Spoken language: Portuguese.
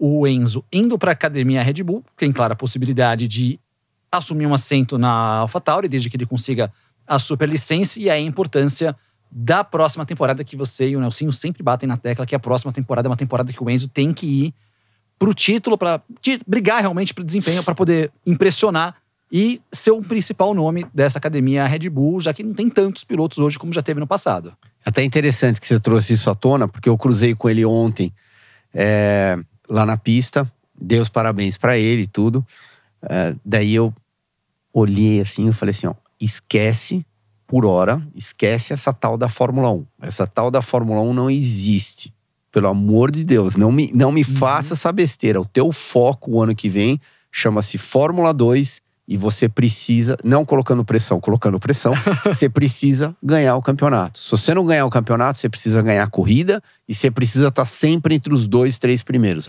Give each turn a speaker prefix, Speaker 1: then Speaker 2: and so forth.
Speaker 1: o Enzo indo para a academia Red Bull, tem clara possibilidade de assumir um assento na AlphaTauri, desde que ele consiga a superlicença e a importância da próxima temporada que você e o Nelsinho sempre batem na tecla que a próxima temporada é uma temporada que o Enzo tem que ir pro título para brigar realmente pro desempenho para poder impressionar e ser o principal nome dessa academia Red Bull, já que não tem tantos pilotos hoje como já teve no passado.
Speaker 2: Até interessante que você trouxe isso à tona, porque eu cruzei com ele ontem. É, lá na pista, deu os parabéns para ele e tudo. É, daí eu olhei assim e falei assim: ó, esquece por hora, esquece essa tal da Fórmula 1. Essa tal da Fórmula 1 não existe. Pelo amor de Deus, não me, não me uhum. faça essa besteira. O teu foco o ano que vem chama-se Fórmula 2 e você precisa, não colocando pressão, colocando pressão, você precisa ganhar o campeonato. Se você não ganhar o campeonato, você precisa ganhar a corrida e você precisa estar tá sempre entre os dois, três primeiros.